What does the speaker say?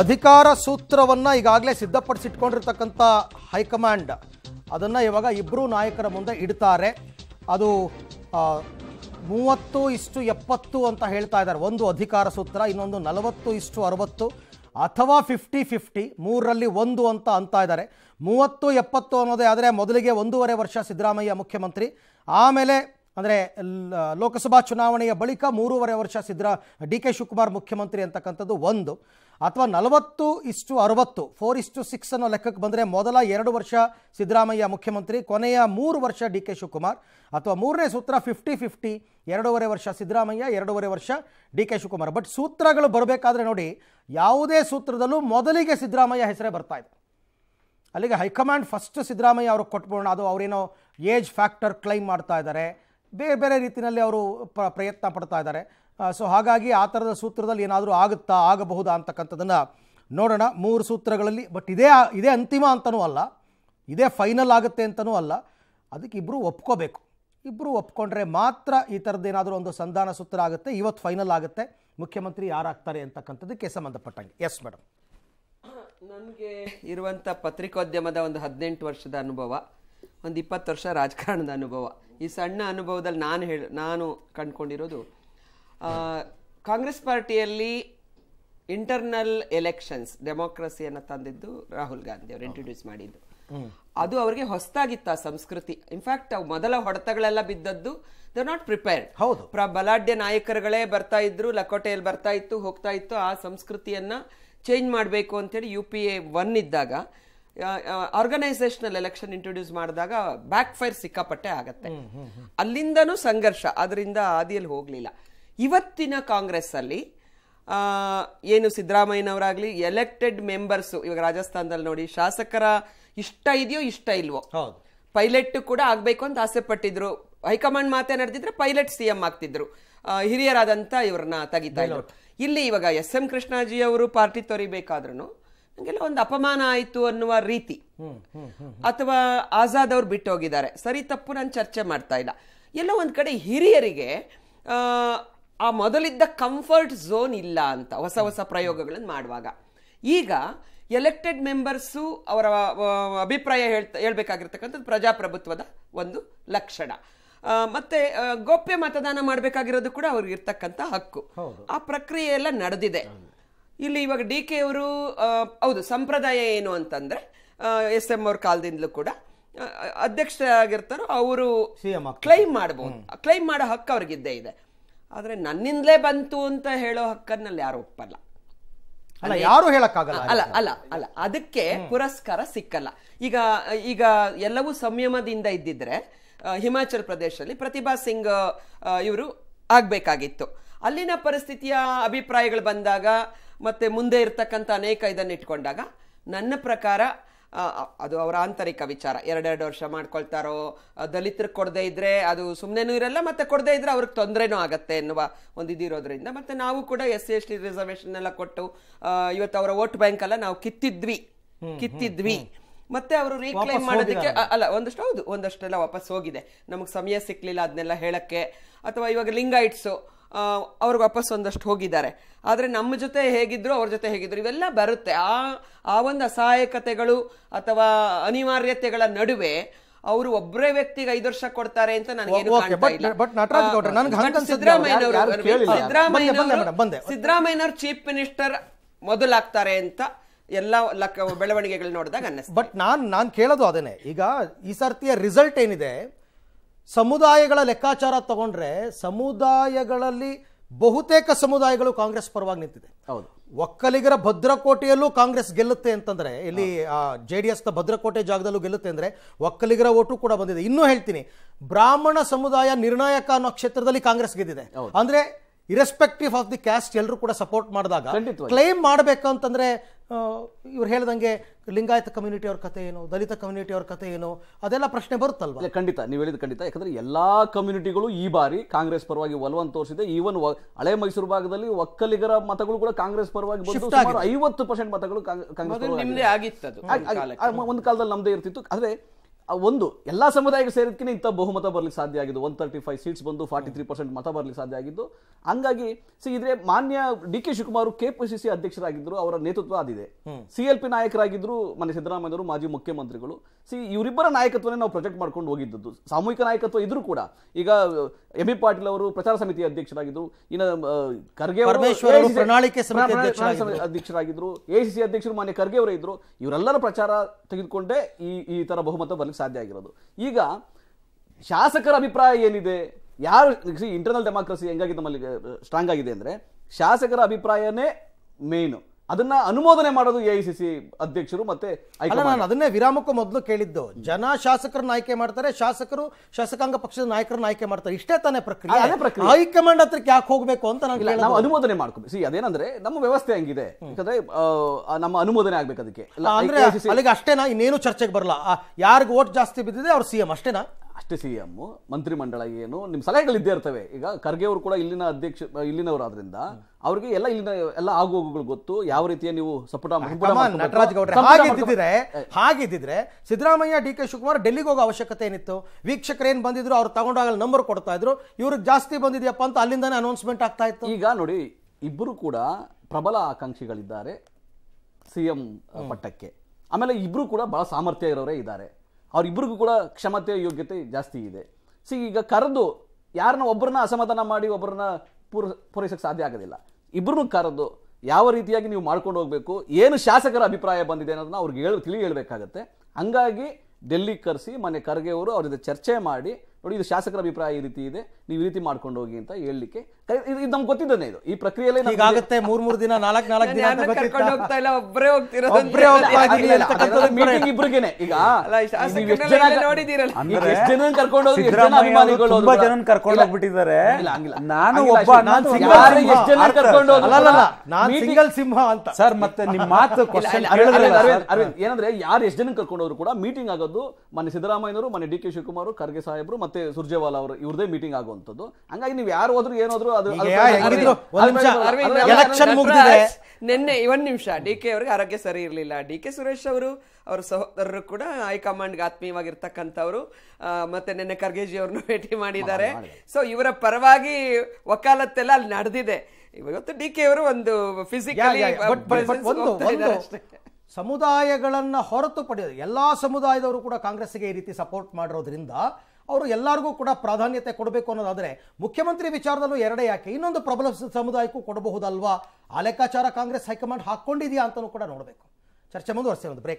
ಅಧಿಕಾರ ಸೂತ್ರವನ್ನು ಈಗಾಗಲೇ ಸಿದ್ಧಪಡಿಸಿಟ್ಕೊಂಡಿರ್ತಕ್ಕಂಥ ಹೈಕಮಾಂಡ್ ಅದನ್ನು ಇವಾಗ ಇಬ್ಬರೂ ನಾಯಕರ ಮುಂದೆ ಇಡ್ತಾರೆ ಅದು ಮೂವತ್ತು ಇಷ್ಟು ಎಪ್ಪತ್ತು ಅಂತ ಹೇಳ್ತಾ ಇದ್ದಾರೆ ಒಂದು ಅಧಿಕಾರ ಸೂತ್ರ ಇನ್ನೊಂದು ನಲವತ್ತು ಇಷ್ಟು ಅರವತ್ತು ಅಥವಾ ಫಿಫ್ಟಿ ಫಿಫ್ಟಿ ಮೂರರಲ್ಲಿ ಒಂದು ಅಂತ ಅಂತ ಇದ್ದಾರೆ ಮೂವತ್ತು ಎಪ್ಪತ್ತು ಅನ್ನೋದೇ ಆದರೆ ಮೊದಲಿಗೆ ಒಂದೂವರೆ ವರ್ಷ ಸಿದ್ದರಾಮಯ್ಯ ಮುಖ್ಯಮಂತ್ರಿ ಆಮೇಲೆ ಅಂದರೆ ಲೋಕಸಭಾ ಚುನಾವಣೆಯ ಬಳಿಕ ಮೂರುವರೆ ವರ್ಷ ಸಿದ್ರ ಡಿ ಕೆ ಶಿವಕುಮಾರ್ ಮುಖ್ಯಮಂತ್ರಿ ಅಂತಕ್ಕಂಥದ್ದು ಒಂದು ಅಥವಾ ನಲವತ್ತು ಇಷ್ಟು ಅರವತ್ತು ಫೋರ್ ಇಷ್ಟು ಸಿಕ್ಸ್ ಅನ್ನೋ ಲೆಕ್ಕಕ್ಕೆ ಬಂದರೆ ಮೊದಲ ಎರಡು ವರ್ಷ ಸಿದ್ದರಾಮಯ್ಯ ಮುಖ್ಯಮಂತ್ರಿ ಕೊನೆಯ ಮೂರು ವರ್ಷ ಡಿ ಕೆ ಶಿವಕುಮಾರ್ ಅಥವಾ ಮೂರನೇ ಸೂತ್ರ ಫಿಫ್ಟಿ ಫಿಫ್ಟಿ ಎರಡೂವರೆ ವರ್ಷ ಸಿದ್ದರಾಮಯ್ಯ ಎರಡೂವರೆ ವರ್ಷ ಡಿ ಕೆ ಶಿವಕುಮಾರ್ ಬಟ್ ಸೂತ್ರಗಳು ಬರಬೇಕಾದ್ರೆ ನೋಡಿ ಯಾವುದೇ ಸೂತ್ರದಲ್ಲೂ ಮೊದಲಿಗೆ ಸಿದ್ದರಾಮಯ್ಯ ಹೆಸರೇ ಬರ್ತಾ ಇದೆ ಅಲ್ಲಿಗೆ ಹೈಕಮಾಂಡ್ ಫಸ್ಟ್ ಸಿದ್ದರಾಮಯ್ಯ ಅವ್ರಿಗೆ ಕೊಟ್ಬೋಣ ಅದು ಅವರೇನೋ ಏಜ್ ಫ್ಯಾಕ್ಟರ್ ಕ್ಲೈಮ್ ಮಾಡ್ತಾ ಇದ್ದಾರೆ ಬೇರೆ ಬೇರೆ ರೀತಿಯಲ್ಲಿ ಅವರು ಪ್ರಯತ್ನ ಪಡ್ತಾ ಇದ್ದಾರೆ ಸೊ ಹಾಗಾಗಿ ಆ ಥರದ ಸೂತ್ರದಲ್ಲಿ ಏನಾದರೂ ಆಗುತ್ತಾ ಆಗಬಹುದಾ ಅಂತಕ್ಕಂಥದ್ದನ್ನು ನೋಡೋಣ ಮೂರು ಸೂತ್ರಗಳಲ್ಲಿ ಬಟ್ ಇದೇ ಇದೇ ಅಂತಿಮ ಅಂತನೂ ಅಲ್ಲ ಇದೇ ಫೈನಲ್ ಆಗುತ್ತೆ ಅಂತನೂ ಅಲ್ಲ ಅದಕ್ಕೆ ಇಬ್ಬರು ಒಪ್ಕೋಬೇಕು ಇಬ್ಬರು ಒಪ್ಕೊಂಡ್ರೆ ಮಾತ್ರ ಈ ಏನಾದರೂ ಒಂದು ಸಂಧಾನ ಸೂತ್ರ ಆಗುತ್ತೆ ಇವತ್ತು ಫೈನಲ್ ಆಗುತ್ತೆ ಮುಖ್ಯಮಂತ್ರಿ ಯಾರಾಗ್ತಾರೆ ಅಂತಕ್ಕಂಥದ್ದಕ್ಕೆ ಸಂಬಂಧಪಟ್ಟಂಗೆ ಎಸ್ ಮೇಡಮ್ ನನಗೆ ಇರುವಂಥ ಪತ್ರಿಕೋದ್ಯಮದ ಒಂದು ಹದಿನೆಂಟು ವರ್ಷದ ಅನುಭವ ಒಂದು ಇಪ್ಪತ್ತು ವರ್ಷ ರಾಜಕಾರಣದ ಅನುಭವ ಈ ಸಣ್ಣ ಅನುಭವದಲ್ಲಿ ನಾನು ಹೇಳ ನಾನು ಕಂಡುಕೊಂಡಿರೋದು ಕಾಂಗ್ರೆಸ್ ಪಾರ್ಟಿಯಲ್ಲಿ ಇಂಟರ್ನಲ್ ಎಲೆಕ್ಷನ್ಸ್ ಡೆಮೋಕ್ರಸಿಯನ್ನು ತಂದಿದ್ದು ರಾಹುಲ್ ಗಾಂಧಿ ಅವರು ಇಂಟ್ರೊಡ್ಯೂಸ್ ಮಾಡಿದ್ದು ಅದು ಅವರಿಗೆ ಹೊಸದಾಗಿತ್ತು ಆ ಸಂಸ್ಕೃತಿ ಇನ್ಫ್ಯಾಕ್ಟ್ ಮೊದಲ ಹೊಡೆತಗಳೆಲ್ಲ ಬಿದ್ದದ್ದು ದೇ ನಾಟ್ ಪ್ರಿಪೇರ್ಡ್ ಹೌದು ಬಲಾಢ್ಯ ನಾಯಕರುಗಳೇ ಬರ್ತಾ ಇದ್ರು ಲಕೋಟೆಯಲ್ಲಿ ಬರ್ತಾ ಇತ್ತು ಹೋಗ್ತಾ ಇತ್ತು ಆ ಸಂಸ್ಕೃತಿಯನ್ನ ಚೇಂಜ್ ಮಾಡಬೇಕು ಅಂತೇಳಿ ಯು ಪಿ ಎ ಒನ್ ಇದ್ದಾಗ ಆರ್ಗನೈಸೇಷನಲ್ ಎಲೆಕ್ಷನ್ ಇಂಟ್ರೊಡ್ಯೂಸ್ ಮಾಡಿದಾಗ ಬ್ಯಾಕ್ ಫೈರ್ ಸಿಕ್ಕಾಪಟ್ಟೆ ಆಗತ್ತೆ ಅಲ್ಲಿಂದನೂ ಸಂಘರ್ಷ ಅದರಿಂದ ಆದಿಯಲ್ಲಿ ಹೋಗಲಿಲ್ಲ ಇವತ್ತಿನ ಕಾಂಗ್ರೆಸ್ ಅಲ್ಲಿ ಏನು ಸಿದ್ದರಾಮಯ್ಯನವರಾಗ್ಲಿ ಎಲೆಕ್ಟೆಡ್ ಮೆಂಬರ್ಸ್ ಇವಾಗ ರಾಜಸ್ಥಾನದಲ್ಲಿ ನೋಡಿ ಶಾಸಕರ ಇಷ್ಟ ಇದೆಯೋ ಇಷ್ಟ ಇಲ್ವೋ ಪೈಲಟ್ ಕೂಡ ಆಗಬೇಕು ಅಂತ ಆಸೆ ಪಟ್ಟಿದ್ರು ಹೈಕಮಾಂಡ್ ನಡೆದಿದ್ರೆ ಪೈಲಟ್ ಸಿ ಎಂ ಆಗ್ತಿದ್ರು ಹಿರಿಯರಾದಂತ ಇವ್ರನ್ನ ತೆಗಿತಾ ಇಲ್ಲಿ ಇವಾಗ ಎಸ್ ಎಂ ಕೃಷ್ಣಾಜಿ ಅವರು ಪಾರ್ಟಿ ತೊರಿಬೇಕಾದ್ರೂ ಹಂಗೆಲ್ಲ ಒಂದು ಅಪಮಾನ ಆಯಿತು ಅನ್ನುವ ರೀತಿ ಅಥವಾ ಆಜಾದ್ ಅವ್ರು ಬಿಟ್ಟು ಹೋಗಿದ್ದಾರೆ ಸರಿ ತಪ್ಪು ನಾನು ಚರ್ಚೆ ಮಾಡ್ತಾ ಇಲ್ಲ ಎಲ್ಲ ಒಂದು ಕಡೆ ಹಿರಿಯರಿಗೆ ಆ ಮೊದಲಿದ್ದ ಕಂಫರ್ಟ್ ಝೋನ್ ಇಲ್ಲ ಅಂತ ಹೊಸ ಹೊಸ ಪ್ರಯೋಗಗಳನ್ನು ಮಾಡುವಾಗ ಈಗ ಎಲೆಕ್ಟೆಡ್ ಮೆಂಬರ್ಸು ಅವರ ಅಭಿಪ್ರಾಯ ಹೇಳ್ತಾ ಹೇಳ್ಬೇಕಾಗಿರ್ತಕ್ಕಂಥದ್ದು ಪ್ರಜಾಪ್ರಭುತ್ವದ ಒಂದು ಲಕ್ಷಣ ಮತ್ತೆ ಗೋಪ್ಯ ಮತದಾನ ಮಾಡಬೇಕಾಗಿರೋದು ಕೂಡ ಅವ್ರಿಗೆ ಇರ್ತಕ್ಕಂಥ ಹಕ್ಕು ಆ ಪ್ರಕ್ರಿಯೆ ಎಲ್ಲ ನಡೆದಿದೆ ಇಲ್ಲಿ ಇವಾಗ ಡಿ ಕೆ ಅವರು ಹೌದು ಸಂಪ್ರದಾಯ ಏನು ಅಂತಂದ್ರೆ ಎಸ್ ಎಂ ಅವ್ರ ಕಾಲದಿಂದಲೂ ಕೂಡ ಅಧ್ಯಕ್ಷರಾಗಿರ್ತಾರೋ ಅವರು ಕ್ಲೈಮ್ ಮಾಡ್ಬೋದು ಕ್ಲೈಮ್ ಮಾಡೋ ಹಕ್ಕು ಅವ್ರಿಗಿದ್ದೇ ಇದೆ ಆದರೆ ನನ್ನಿಂದಲೇ ಬಂತು ಅಂತ ಹೇಳೋ ಹಕ್ಕನ್ನಲ್ಲಿ ಯಾರು ಒಪ್ಪಲ್ಲ ಅಲ್ಲ ಯಾರು ಹೇಳಕ್ಕಾಗಲ್ಲ ಅಲ್ಲ ಅಲ್ಲ ಅಲ್ಲ ಅದಕ್ಕೆ ಪುರಸ್ಕಾರ ಸಿಕ್ಕಲ್ಲ ಈಗ ಈಗ ಎಲ್ಲವೂ ಸಂಯಮದಿಂದ ಇದ್ದಿದ್ರೆ ಹಿಮಾಚಲ್ ಪ್ರದೇಶದಲ್ಲಿ ಪ್ರತಿಭಾ ಸಿಂಗ್ ಇವರು ಆಗಬೇಕಾಗಿತ್ತು ಅಲ್ಲಿನ ಪರಿಸ್ಥಿತಿಯ ಅಭಿಪ್ರಾಯಗಳು ಬಂದಾಗ ಮತ್ತು ಮುಂದೆ ಇರ್ತಕ್ಕಂಥ ಅನೇಕ ಇದನ್ನು ಇಟ್ಕೊಂಡಾಗ ನನ್ನ ಪ್ರಕಾರ ಅದು ಅವರ ಆಂತರಿಕ ವಿಚಾರ ಎರಡೆರಡು ವರ್ಷ ಮಾಡ್ಕೊಳ್ತಾರೋ ದಲಿತರಿಗೆ ಕೊಡದೇ ಇದ್ದರೆ ಅದು ಸುಮ್ಮನೆನೂ ಇರಲ್ಲ ಮತ್ತು ಕೊಡದೇ ಇದ್ದರೆ ಅವ್ರಿಗೆ ತೊಂದರೆನೂ ಆಗುತ್ತೆ ಎನ್ನುವ ಒಂದು ಇದಿರೋದ್ರಿಂದ ಮತ್ತು ನಾವು ಕೂಡ S C S T reservation ಎಲ್ಲ ಕೊಟ್ಟು ಇವತ್ತು ಅವರ ವೋಟ್ ಬ್ಯಾಂಕಲ್ಲ ನಾವು ಕಿತ್ತಿದ್ವಿ ಕಿತ್ತಿದ್ವಿ ಮತ್ತೆ ಅವರು ರೀಕ್ಲೇಮ್ ಮಾಡೋದಕ್ಕೆ ಅಲ್ಲ ಒಂದಷ್ಟು ಹೌದು ಒಂದಷ್ಟೆಲ್ಲ ವಾಪಸ್ ಹೋಗಿದೆ ನಮಗೆ ಸಮಯ ಸಿಕ್ಕಲಿಲ್ಲ ಅದನ್ನೆಲ್ಲ ಹೇಳಕ್ಕೆ ಅಥವಾ ಇವಾಗ ಲಿಂಗಾಯಿಟ್ಸು ಅವ್ರಿಗೆ ವಾಪಸ್ ಒಂದಷ್ಟು ಹೋಗಿದ್ದಾರೆ ಆದರೆ ನಮ್ಮ ಜೊತೆ ಹೇಗಿದ್ರು ಅವ್ರ ಜೊತೆ ಹೇಗಿದ್ರು ಇವೆಲ್ಲ ಬರುತ್ತೆ ಆ ಆ ಒಂದು ಅಸಹಾಯಕತೆಗಳು ಅಥವಾ ಅನಿವಾರ್ಯತೆಗಳ ನಡುವೆ ಅವರು ಒಬ್ಬರೇ ವ್ಯಕ್ತಿಗೆ ಐದು ವರ್ಷ ಕೊಡ್ತಾರೆ ಅಂತ ನನಗೆ ಸಿದ್ದರಾಮಯ್ಯನವರು ಚೀಫ್ ಮಿನಿಸ್ಟರ್ ಮೊದಲಾಗ್ತಾರೆ ಅಂತ ಎಲ್ಲ ಬೆಳವಣಿಗೆಗಳು ನೋಡಿದಾಗ ಬಟ್ ನಾನು ನಾನು ಕೇಳೋದು ಅದನ್ನೇ ಈಗ ಈ ಸರ್ತಿಯ ರಿಸಲ್ಟ್ ಏನಿದೆ ಸಮುದಾಯಗಳ ಲೆಕ್ಕಾಚಾರ ತಗೊಂಡ್ರೆ ಸಮುದಾಯಗಳಲ್ಲಿ ಬಹುತೇಕ ಸಮುದಾಯಗಳು ಕಾಂಗ್ರೆಸ್ ಪರವಾಗಿ ನಿಂತಿದೆ ಹೌದು ಒಕ್ಕಲಿಗರ ಭದ್ರಕೋಟೆಯಲ್ಲೂ ಕಾಂಗ್ರೆಸ್ ಗೆಲ್ಲುತ್ತೆ ಅಂತಂದ್ರೆ ಇಲ್ಲಿ ಜೆ ಡಿ ಎಸ್ನ ಭದ್ರಕೋಟೆ ಜಾಗದಲ್ಲೂ ಗೆಲ್ಲುತ್ತೆ ಅಂದ್ರೆ ಒಕ್ಕಲಿಗರ ಓಟು ಕೂಡ ಬಂದಿದೆ ಇನ್ನೂ ಹೇಳ್ತೀನಿ ಬ್ರಾಹ್ಮಣ ಸಮುದಾಯ ನಿರ್ಣಾಯಕ ಅನ್ನೋ ಕ್ಷೇತ್ರದಲ್ಲಿ ಕಾಂಗ್ರೆಸ್ ಗೆದ್ದಿದೆ ಅಂದ್ರೆ ಇರೆಸ್ಪೆಕ್ಟಿವ್ ಆಫ್ ದಿ ಕ್ಯಾಸ್ಟ್ ಎಲ್ಲರೂ ಕೂಡ ಸಪೋರ್ಟ್ ಮಾಡಿದಾಗ ಕ್ಲೈಮ್ ಮಾಡಬೇಕು ಅಂತಂದ್ರೆ ಇವ್ರು ಹೇಳ್ದಂಗೆ ಲಿಂಗಾಯತ ಕಮ್ಯುನಿಟಿ ಅವ್ರ ಕತೆ ಏನು ದಲಿತ ಕಮ್ಯುನಿಟಿ ಅವ್ರ ಕತೆ ಏನು ಅದೆಲ್ಲ ಪ್ರಶ್ನೆ ಬರುತ್ತಲ್ವ ಖಂಡಿತ ನೀವು ಹೇಳಿದ ಖಂಡಿತ ಯಾಕಂದ್ರೆ ಎಲ್ಲಾ ಕಮ್ಯುನಿಟಿಗಳು ಈ ಬಾರಿ ಕಾಂಗ್ರೆಸ್ ಪರವಾಗಿ ಒಲವನ್ನು ತೋರಿಸಿದೆ ಈವನ್ ಹಳೆ ಮೈಸೂರು ಭಾಗದಲ್ಲಿ ಒಕ್ಕಲಿಗರ ಮತಗಳು ಕೂಡ ಕಾಂಗ್ರೆಸ್ ಪರವಾಗಿ ಐವತ್ತು ಪರ್ಸೆಂಟ್ ಮತಗಳು ಕಾಂಗ್ರೆಸ್ ಒಂದು ಕಾಲದಲ್ಲಿ ನಮ್ದೇ ಇರ್ತಿತ್ತು ಆದ್ರೆ ಒಂದು ಎಲ್ಲ ಸಮುದಾಯಕ್ಕೆ ಸೇರಿದಕ್ಕಿಂತ ಇಂಥ ಬಹುಮತ ಬರಲಿಕ್ಕೆ ಸಾಧ್ಯ ಆಗಿದ್ದು ಒನ್ ತರ್ಟಿ ಫೈವ್ ಸೀಟ್ಸ್ ಬಂದು ಫಾರ್ಟಿ ತ್ರೀ ಪರ್ಸೆಂಟ್ ಮತ ಬರಲಿಕ್ಕೆ ಸಾಧ್ಯ ಆಗಿದ್ದು ಹಂಗಾಗಿ ಸಿ ಇದ್ರೆ ಮಾನ್ಯ D K Shivakumar K P C ಅಧ್ಯಕ್ಷರಾಗಿದ್ದರು ಅವರ ನೇತೃತ್ವ ಅದಿದೆ ಸಿ ಎಲ್ ಪಿ ನಾಯಕರಾಗಿದ್ದರು ಮನೆ ಸಿದ್ದರಾಮಯ್ಯವರು ಮಾಜಿ ಮುಖ್ಯಮಂತ್ರಿಗಳು ಸಿ ಇವರಿಬ್ಬರ ನಾಯಕತ್ವನೇ ನಾವು ಪ್ರೊಜೆಕ್ಟ್ ಮಾಡ್ಕೊಂಡು ಹೋಗಿದ್ದದ್ದು ಸಾಮೂಹಿಕ ನಾಯಕತ್ವ ಇದ್ರೂ ಕೂಡ ಈಗ ಎಂ ಬಿ e ಪಾಟೀಲ್ ಅವರು ಪ್ರಚಾರ ಸಮಿತಿ ಅಧ್ಯಕ್ಷರಾಗಿದ್ದರು ಇನ್ನು ಖರ್ಗೆ ಅಧ್ಯಕ್ಷರಾಗಿದ್ದರು ಎ ಸಿ ಸಿ ಅಧ್ಯಕ್ಷರು ಮಾನ್ಯ ಖರ್ಗೆ ಅವರೇ ಇದ್ರು ಇವರೆಲ್ಲರ ಪ್ರಚಾರ ತೆಗೆದುಕೊಂಡೇ ಈ ಈ ತರ ಬಹುಮತ ಬರಲಿಕ್ಕೆ ಸಾಧ್ಯ ಆಗಿರೋದು ಈಗ ಶಾಸಕರ ಅಭಿಪ್ರಾಯ ಏನಿದೆ ಯಾರು ಇಂಟರ್ನಲ್ ಡೆಮಾಕ್ರಸಿ ಹೆಂಗಾಗಿ ನಮ್ಮಲ್ಲಿ ಸ್ಟ್ರಾಂಗ್ uh, ಆಗಿದೆ ಅಂದರೆ ಶಾಸಕರ ಅಭಿಪ್ರಾಯನೇ ಮೇನ್ ಅದನ್ನ ಅನುಮೋದನೆ ಮಾಡೋದು ಎ ಎಐಸಿಸಿ ಅಧ್ಯಕ್ಷರು ಮತ್ತೆ ನಾನು ಅದನ್ನೇ ವಿರಾಮಕ್ಕೂ ಮೊದಲು ಕೇಳಿದ್ದು ಜನ ಶಾಸಕರನ್ನ ಆಯ್ಕೆ ಮಾಡ್ತಾರೆ ಶಾಸಕರು ಶಾಸಕಾಂಗ ಪಕ್ಷದ ನಾಯಕರನ್ನ ಆಯ್ಕೆ ಮಾಡ್ತಾರೆ ಇಷ್ಟೇ ತಾನೇ ಪ್ರಕ್ರಿಯೆ ಹೈಕಮಾಂಡ್ ಹತ್ರಕ್ಕೆ ಯಾಕೆ ಹೋಗಬೇಕು ಅಂತ ನಾವು ಅನುಮೋದನೆ ಮಾಡ್ಕೋಬೇಕು ಸಿ ಅದೇನಂದ್ರೆ ನಮ್ಮ ವ್ಯವಸ್ಥೆ ಹೆಂಗಿದೆ ಯಾಕಂದ್ರೆ ನಮ್ಮ ಅನುಮೋದನೆ ಆಗ್ಬೇಕು ಅದಕ್ಕೆ ಅಲ್ಲಿಗೆ ಅಷ್ಟೇನಾ ಇನ್ನೇನು ಚರ್ಚೆಗೆ ಬರಲ್ಲ ಯಾರಿಗೂ ಓಟ್ ಜಾಸ್ತಿ ಬಿದ್ದಿದೆ ಅವ್ರು ಸಿಎಂ ಅಷ್ಟೇನಾ ಅಷ್ಟೇ ಸಿ ಮಂತ್ರಿ ಮಂಡಳ ಏನು ನಿಮ್ಮ ಇದ್ದೇ ಇರ್ತವೆ ಈಗ ಖರ್ಗೆ ಅವರು ಕೂಡ ಇಲ್ಲಿನ ಅಧ್ಯಕ್ಷ ಇಲ್ಲಿನವರಾದ್ರಿಂದ ಅವರಿಗೆ ಎಲ್ಲ ಇಲ್ಲಿನ ಎಲ್ಲ ಆಗುಹೋಗುಗಳು ಗೊತ್ತು ಯಾವ ರೀತಿಯ ನೀವು ಸಪುಟ ನಟರಾಜ್ ಗೌಡ್ರೆ ಹಾಗಿದ್ದಿದ್ರೆ ಹಾಗಿದ್ದಿದ್ರೆ ಸಿದ್ದರಾಮಯ್ಯ ಡಿ ಕೆ ಶಿವಕುಮಾರ್ ಡೆಲ್ಲಿಗೆ ಹೋಗೋ ಅವಶ್ಯಕತೆ ಏನಿತ್ತು ವೀಕ್ಷಕರು ಏನು ಬಂದಿದ್ರು ಅವ್ರು ತಗೊಂಡಾಗ ನಂಬರ್ ಕೊಡ್ತಾ ಇದ್ರು ಇವ್ರಿಗೆ ಜಾಸ್ತಿ ಬಂದಿದೆಯಪ್ಪ ಅಂತ ಅಲ್ಲಿಂದಾನೆ ಅನೌನ್ಸ್ಮೆಂಟ್ ಆಗ್ತಾ ಇತ್ತು ಈಗ ನೋಡಿ ಇಬ್ಬರು ಕೂಡ ಪ್ರಬಲ ಆಕಾಂಕ್ಷಿಗಳಿದ್ದಾರೆ ಸಿ ಎಂ ಪಟ್ಟಕ್ಕೆ ಆಮೇಲೆ ಇಬ್ರು ಕೂಡ ಬಹಳ ಸಾಮರ್ಥ್ಯ ಇರೋರೇ ಇದ್ದಾರೆ ಅವರಿಬ್ಬರಿಗೂ ಕೂಡ ಕ್ಷಮತೆ ಯೋಗ್ಯತೆ ಜಾಸ್ತಿ ಇದೆ ಸಿ ಈಗ ಕರೆದು ಯಾರನ್ನ ಒಬ್ಬರನ್ನ ಅಸಮಾಧಾನ ಮಾಡಿ ಒಬ್ಬರನ್ನ ಪೂರ್ ಪೂರೈಸೋಕ್ಕೆ ಸಾಧ್ಯ ಆಗೋದಿಲ್ಲ ಇಬ್ಬರನ್ನು ಕರೆದು ಯಾವ ರೀತಿಯಾಗಿ ನೀವು ಮಾಡ್ಕೊಂಡು ಹೋಗಬೇಕು ಏನು ಶಾಸಕರ ಅಭಿಪ್ರಾಯ ಬಂದಿದೆ ಅನ್ನೋದನ್ನ ಅವ್ರಿಗೆ ಹೇಳಿ ತಿಳಿ ಹೇಳಬೇಕಾಗತ್ತೆ ಹಂಗಾಗಿ ಡೆಲ್ಲಿಗೆ ಕರೆಸಿ ಮನೆ ಖರ್ಗೆ ಅವರು ಅವ್ರ ಜೊತೆ ಚರ್ಚೆ ಮಾಡಿ ನೋಡಿ ಇದು ಶಾಸಕರ ಅಭಿಪ್ರಾಯ ಈ ರೀತಿ ಇದೆ ನೀವು ಈ ರೀತಿ ಮಾಡ್ಕೊಂಡು ಹೋಗಿ ಅಂತ ಹೇಳಲಿಕ್ಕೆ ಇದು ನಮ್ಗೆ ಗೊತ್ತಿದ್ದಾನೆ ಇದು ಈ ಪ್ರಕ್ರಿಯೆಯಲ್ಲಿ ಆಗುತ್ತೆ ಮೂರ್ ಮೂರು ದಿನ ನಾಲ್ಕು ನಾಲ್ಕು ದಿನ ಒಬ್ಬರೇ ಹೋಗ್ತಿರೋದು ಮೀಟಿಂಗ್ ಈಗ ಜನ ಕರ್ಕೊಂಡು ಹೋಗಿ ಎಷ್ಟು ಜನ ಅಭಿಮಾನಿಗಳು ತುಂಬಾ ಜನ ಕರ್ಕೊಂಡು ಹೋಗ್ಬಿಟ್ಟಿದ್ದಾರೆ ನಾನು ಒಬ್ಬ ನಾನು ಸಿಂಗಲ್ ಎಷ್ಟು ಜನ ಕರ್ಕೊಂಡು ಹೋಗಲ್ಲ ಸಿಂಹ ಅಂತ ಸರ್ ಮತ್ತೆ ನಿಮ್ ಮಾತು ಏನಂದ್ರೆ ಯಾರು ಎಷ್ಟು ಜನ ಕರ್ಕೊಂಡು ಹೋದ್ರು ಕೂಡ ಮೀಟಿಂಗ್ ಆಗೋದು ಮನೆ ಸಿದ್ದರಾಮಯ್ಯನವರು ಮನೆ ಡಿ ಕೆ ಶಿವಕುಮಾರ್ ಖರ್ಗೆ ಸಾಹೇಬರು ಮತ್ತೆ ಸುರ್ಜೇವಾಲ ಅವರು ಇವ್ರದೇ ಮೀಟಿಂಗ್ ಆಗುವಂತದ್ದು ಹಂಗಾಗಿ ನೀವು ಯಾರು ಹೋದ್ರು ಏನಾದ್ರು ನಿನ್ನೆ ಒಂದ್ ನಿಮಿಷ ಡಿ ಕೆ ಅವ್ರಿಗೆ ಆರೋಗ್ಯ ಸರಿ ಇರಲಿಲ್ಲ ಡಿ ಕೆ ಸುರೇಶ್ ಅವರು ಅವ್ರ ಸಹೋದರರು ಕೂಡ ಹೈಕಮಾಂಡ್ಗೆ ಆತ್ಮೀಯವಾಗಿರ್ತಕ್ಕಂಥವ್ರು ಮತ್ತೆ ನಿನ್ನೆ ಖರ್ಗೆಜಿ ಅವ್ರನ್ನ ಭೇಟಿ ಮಾಡಿದ್ದಾರೆ ಸೊ ಇವರ ಪರವಾಗಿ ವಕಾಲತ್ತೆಲ್ಲ ಅಲ್ಲಿ ನಡೆದಿದೆ ಇವತ್ತು ಡಿ ಕೆ ಅವರು ಒಂದು ಫಿಸಿಕಲಿ ಸಮುದಾಯಗಳನ್ನು ಪಡೆಯೋದು ಎಲ್ಲಾ ಸಮುದಾಯದವರು ಕೂಡ ಕಾಂಗ್ರೆಸ್ಗೆ ಈ ರೀತಿ ಸಪೋರ್ಟ್ ಮಾಡಿರೋದ್ರಿಂದ ಅವರು ಎಲ್ಲರಿಗೂ ಕೂಡ ಪ್ರಾಧಾನ್ಯತೆ ಕೊಡಬೇಕು ಅನ್ನೋದಾದರೆ ಮುಖ್ಯಮಂತ್ರಿ ವಿಚಾರದಲ್ಲೂ ಎರಡೇ ಯಾಕೆ ಇನ್ನೊಂದು ಪ್ರಬಲ ಸಮುದಾಯಕ್ಕೂ ಕೊಡಬಹುದಲ್ವಾ ಆ ಲೆಕ್ಕಾಚಾರ ಕಾಂಗ್ರೆಸ್ ಹೈಕಮಾಂಡ್ ಹಾಕ್ಕೊಂಡಿದೆಯಾ ಅಂತಲೂ ಕೂಡ ನೋಡಬೇಕು ಚರ್ಚೆ ವರ್ಷ ಒಂದು ಬ್ರೇಕ್